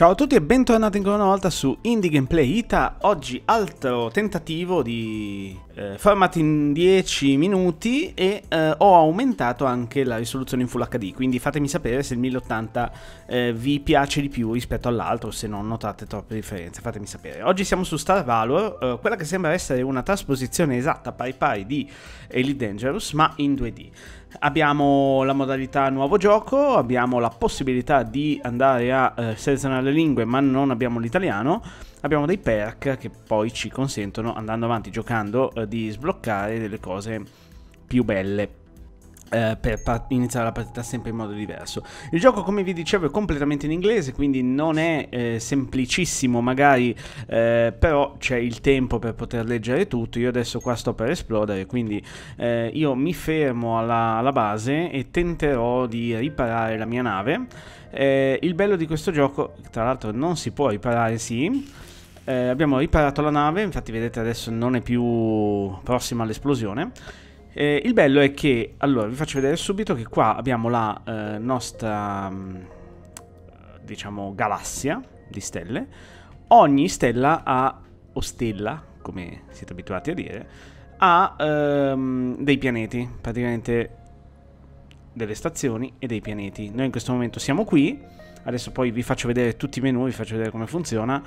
Ciao a tutti e bentornati ancora una volta su Indie Gameplay Ita, oggi altro tentativo di eh, fermati in 10 minuti e eh, ho aumentato anche la risoluzione in Full HD, quindi fatemi sapere se il 1080 eh, vi piace di più rispetto all'altro, se non notate troppe differenze, fatemi sapere. Oggi siamo su Star Valor, eh, quella che sembra essere una trasposizione esatta pari pari di Elite Dangerous, ma in 2D. Abbiamo la modalità nuovo gioco, abbiamo la possibilità di andare a eh, selezionare le lingue, ma non abbiamo l'italiano abbiamo dei perk che poi ci consentono, andando avanti giocando, eh, di sbloccare delle cose più belle. Eh, per iniziare la partita sempre in modo diverso. Il gioco, come vi dicevo, è completamente in inglese, quindi non è eh, semplicissimo, magari, eh, però c'è il tempo per poter leggere tutto. Io adesso qua sto per esplodere, quindi eh, io mi fermo alla, alla base e tenterò di riparare la mia nave. Eh, il bello di questo gioco, tra l'altro non si può riparare, sì, eh, abbiamo riparato la nave, infatti vedete adesso non è più prossima all'esplosione. Eh, il bello è che, allora vi faccio vedere subito che qua abbiamo la eh, nostra, mm, diciamo, galassia di stelle. Ogni stella ha, o stella, come siete abituati a dire, ha ehm, dei pianeti, praticamente delle stazioni e dei pianeti. Noi in questo momento siamo qui, adesso poi vi faccio vedere tutti i menu, vi faccio vedere come funziona.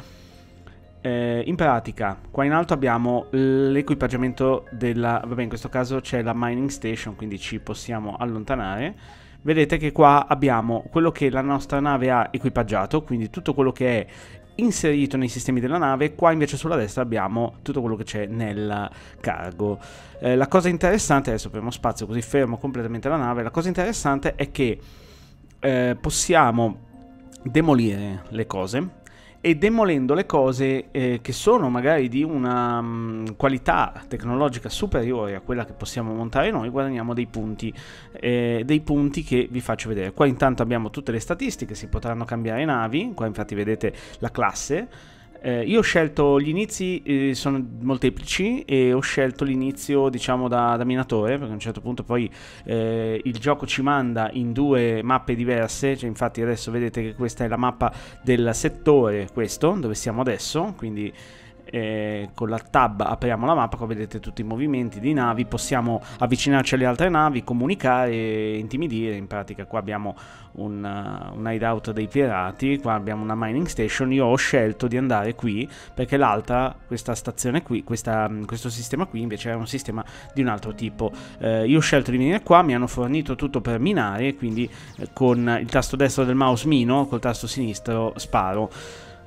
Eh, in pratica, qua in alto abbiamo l'equipaggiamento della... Vabbè, in questo caso c'è la mining station, quindi ci possiamo allontanare. Vedete che qua abbiamo quello che la nostra nave ha equipaggiato, quindi tutto quello che è inserito nei sistemi della nave, qua invece sulla destra abbiamo tutto quello che c'è nel cargo. Eh, la cosa interessante, adesso apriamo spazio così fermo completamente la nave, la cosa interessante è che eh, possiamo demolire le cose e demolendo le cose eh, che sono magari di una um, qualità tecnologica superiore a quella che possiamo montare noi, guadagniamo dei punti, eh, dei punti che vi faccio vedere. Qua intanto abbiamo tutte le statistiche, si potranno cambiare navi, qua infatti vedete la classe, eh, io ho scelto gli inizi, eh, sono molteplici e ho scelto l'inizio diciamo da, da minatore perché a un certo punto poi eh, il gioco ci manda in due mappe diverse, cioè, infatti adesso vedete che questa è la mappa del settore questo dove siamo adesso, quindi eh, con la tab apriamo la mappa, qua vedete tutti i movimenti di navi, possiamo avvicinarci alle altre navi, comunicare, intimidire, in pratica qua abbiamo un, uh, un hideout dei pirati, qua abbiamo una mining station, io ho scelto di andare qui perché l'altra, questa stazione qui, questa, mm, questo sistema qui invece era un sistema di un altro tipo, eh, io ho scelto di venire qua, mi hanno fornito tutto per minare, quindi eh, con il tasto destro del mouse mino, col tasto sinistro sparo.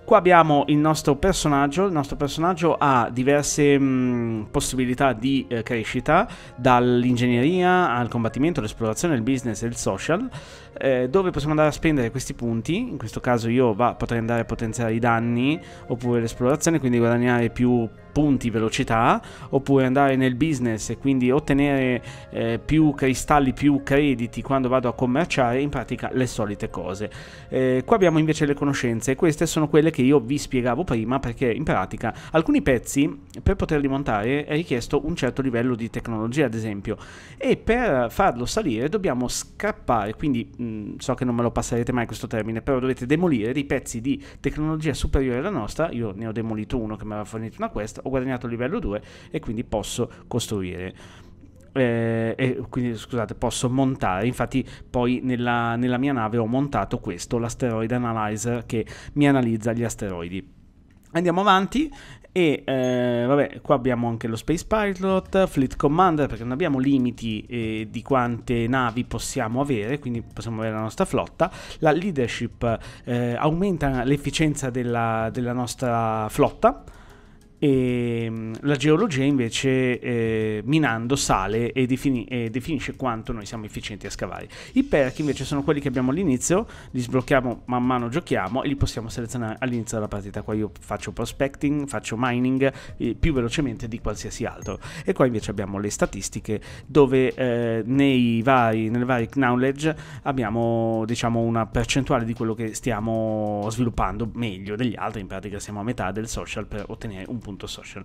Qua abbiamo il nostro personaggio, il nostro personaggio ha diverse mh, mm, possibilità di eh, crescita, dall'ingegneria al combattimento, all'esplorazione, il business e il social, eh, dove possiamo andare a spendere questi punti, in questo caso io va, potrei andare a potenziare i danni oppure l'esplorazione, quindi guadagnare più punti velocità oppure andare nel business e quindi ottenere eh, più cristalli, più crediti quando vado a commerciare, in pratica le solite cose. Eh, qua abbiamo invece le conoscenze e queste sono quelle che io vi spiegavo prima perché in pratica alcuni pezzi per poterli montare è richiesto un certo livello di tecnologia ad esempio e per farlo salire dobbiamo scappare, quindi mh, mm, so che non me lo passerete mai questo termine, però dovete demolire dei pezzi di tecnologia superiore alla nostra, io ne ho demolito uno che mi aveva fornito una quest, ho guadagnato il livello 2 e quindi posso costruire. Eh, e quindi scusate, posso montare. Infatti, poi nella, nella mia nave ho montato questo, l'asteroid analyzer che mi analizza gli asteroidi. Andiamo avanti e eh, vabbè, qua abbiamo anche lo Space Pilot, Fleet Commander, perché non abbiamo limiti eh, di quante navi possiamo avere, quindi possiamo avere la nostra flotta. La leadership eh, aumenta l'efficienza della, della nostra flotta e ehm, la geologia invece eh, minando sale e, defini- e, definisce quanto noi siamo efficienti a scavare. I perk invece sono quelli che abbiamo all'inizio, li sblocchiamo man mano giochiamo e li possiamo selezionare all'inizio della partita. Qua io faccio prospecting, faccio mining eh, più velocemente di qualsiasi altro. E qua invece abbiamo le statistiche dove eh, nei vari, nelle varie knowledge abbiamo diciamo una percentuale di quello che stiamo sviluppando meglio degli altri. In pratica siamo a metà del social per ottenere un punto Social.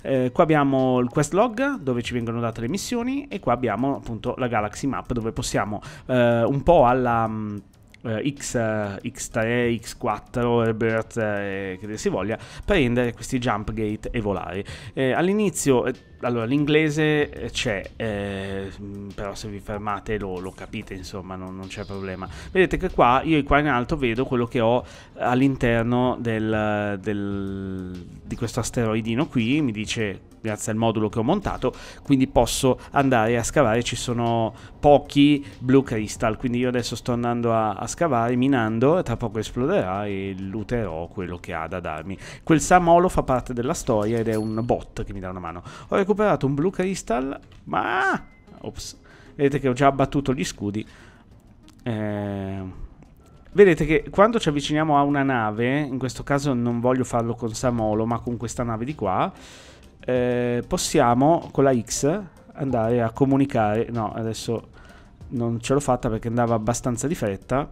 Eh, qua abbiamo il quest log dove ci vengono date le missioni e qua abbiamo appunto la Galaxy Map dove possiamo eh, un po' alla mm, eh, X, X3, X4, Rebirth eh, che si voglia, prendere questi jump gate e volare. Eh, all'inizio, eh, allora l'inglese eh, c'è, eh, mm, però se vi fermate lo, lo capite, insomma, non, non c'è problema. Vedete che qua, io qua in alto vedo quello che ho all'interno di questo asteroidino qui, mi dice grazie al modulo che ho montato, quindi posso andare a scavare, ci sono pochi blue crystal, quindi io adesso sto andando a, a scavare, minando, tra poco esploderà e looterò quello che ha da darmi. Quel Samolo fa parte della storia ed è un bot che mi dà una mano. Ho recuperato un blue crystal, ma... Ops, vedete che ho già abbattuto gli scudi. Eh... Vedete che quando ci avviciniamo a una nave, in questo caso non voglio farlo con Samolo, ma con questa nave di qua, eh, possiamo con la X andare a comunicare. No, adesso non ce l'ho fatta perché andava abbastanza di fretta.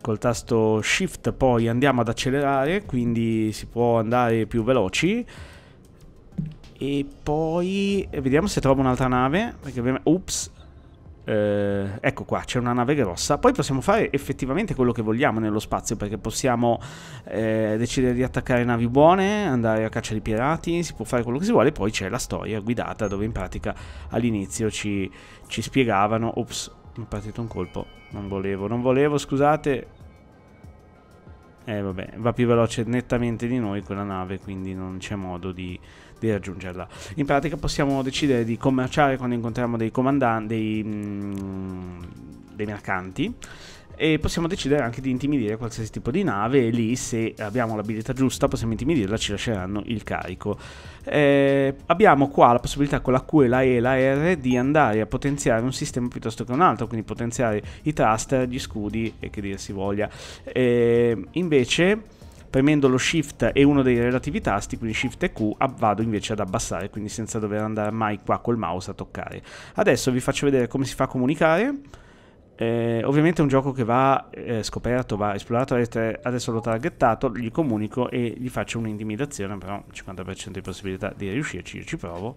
Col tasto Shift poi andiamo ad accelerare, quindi si può andare più veloci. E poi eh, vediamo se trovo un'altra nave. Perché, ups, eh, ecco qua, c'è una nave grossa. Poi possiamo fare effettivamente quello che vogliamo nello spazio, perché possiamo eh, decidere di attaccare navi buone, andare a caccia di pirati, si può fare quello che si vuole. Poi c'è la storia guidata, dove in pratica all'inizio ci, ci spiegavano... Ops, mi è partito un colpo. Non volevo, non volevo, scusate eh, vabbè, va più veloce nettamente di noi quella nave, quindi non c'è modo di, di raggiungerla. In pratica possiamo decidere di commerciare quando incontriamo dei comandanti, dei, mm, dei mercanti, e possiamo decidere anche di intimidire qualsiasi tipo di nave e lì se abbiamo l'abilità giusta possiamo intimidirla ci lasceranno il carico eh, abbiamo qua la possibilità con la Q e la E e la R di andare a potenziare un sistema piuttosto che un altro quindi potenziare i thruster, gli scudi e che dir si voglia eh, invece premendo lo shift e uno dei relativi tasti, quindi shift e Q, vado invece ad abbassare, quindi senza dover andare mai qua col mouse a toccare. Adesso vi faccio vedere come si fa a comunicare. Eh, ovviamente è un gioco che va eh, scoperto, va esplorato, adesso l'ho targettato, gli comunico e gli faccio un'intimidazione, però 50% di possibilità di riuscirci, io ci provo.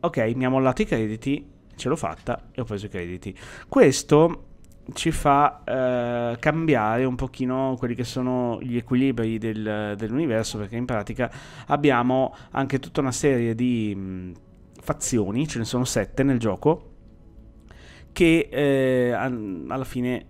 Ok, mi ha mollato i crediti, ce l'ho fatta e ho preso i crediti. Questo ci fa eh, cambiare un pochino quelli che sono gli equilibri del, dell'universo, perché in pratica abbiamo anche tutta una serie di mh, mm, fazioni, ce ne sono sette nel gioco, che eh, alla fine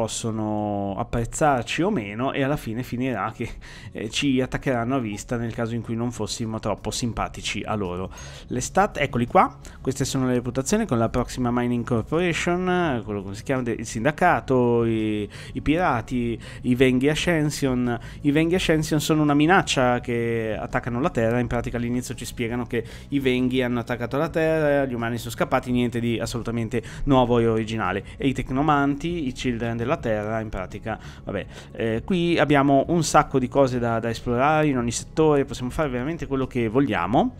possono apprezzarci o meno e alla fine finirà che eh, ci attaccheranno a vista nel caso in cui non fossimo troppo simpatici a loro. Le stat, eccoli qua, queste sono le reputazioni con la Proxima Mining Corporation, quello come si chiama, il sindacato, i, i pirati, i Venghi Ascension. I Venghi Ascension sono una minaccia che attaccano la Terra, in pratica all'inizio ci spiegano che i Venghi hanno attaccato la Terra, gli umani sono scappati, niente di assolutamente nuovo e originale. E i Tecnomanti, i Children della della Terra, in pratica. Vabbè, eh, qui abbiamo un sacco di cose da, da esplorare in ogni settore, possiamo fare veramente quello che vogliamo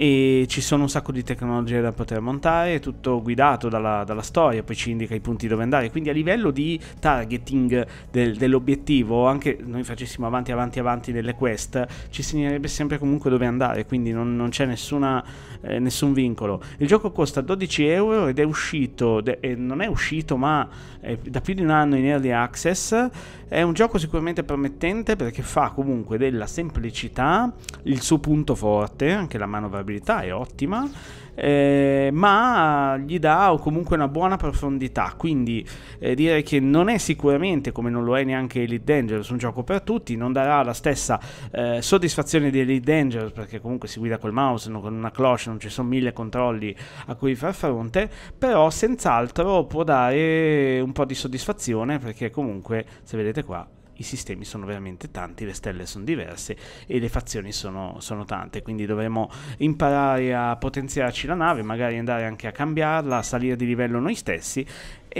e ci sono un sacco di tecnologie da poter montare, è tutto guidato dalla, dalla, storia, poi ci indica i punti dove andare, quindi a livello di targeting del, dell'obiettivo, anche noi facessimo avanti, avanti, avanti delle quest, ci segnerebbe sempre comunque dove andare, quindi non, non c'è nessuna, eh, nessun vincolo. Il gioco costa 12 euro ed è uscito, de- eh, non è uscito ma è eh, da più di un anno in early access, è un gioco sicuramente promettente perché fa comunque della semplicità il suo punto forte, anche la mano va giocabilità è ottima, eh, ma gli dà comunque una buona profondità, quindi eh, dire che non è sicuramente, come non lo è neanche Elite Dangerous, un gioco per tutti, non darà la stessa eh, soddisfazione di Elite Dangerous, perché comunque si guida col mouse, non con una cloche, non ci sono mille controlli a cui far fronte, però senz'altro può dare un po' di soddisfazione, perché comunque, se vedete qua, i sistemi sono veramente tanti, le stelle sono diverse e le fazioni sono, sono tante, quindi dovremo imparare a potenziarci la nave, magari andare anche a cambiarla, a salire di livello noi stessi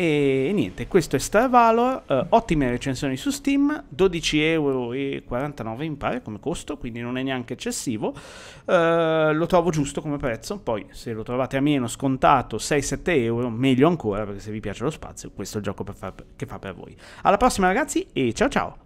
e niente, questo è Star Valor, eh, ottime recensioni su Steam, 12,49 euro in come costo, quindi non è neanche eccessivo, eh, lo trovo giusto come prezzo, poi se lo trovate a meno scontato 6-7 euro, meglio ancora perché se vi piace lo spazio questo è il gioco per far, che fa per voi. Alla prossima ragazzi e ciao ciao!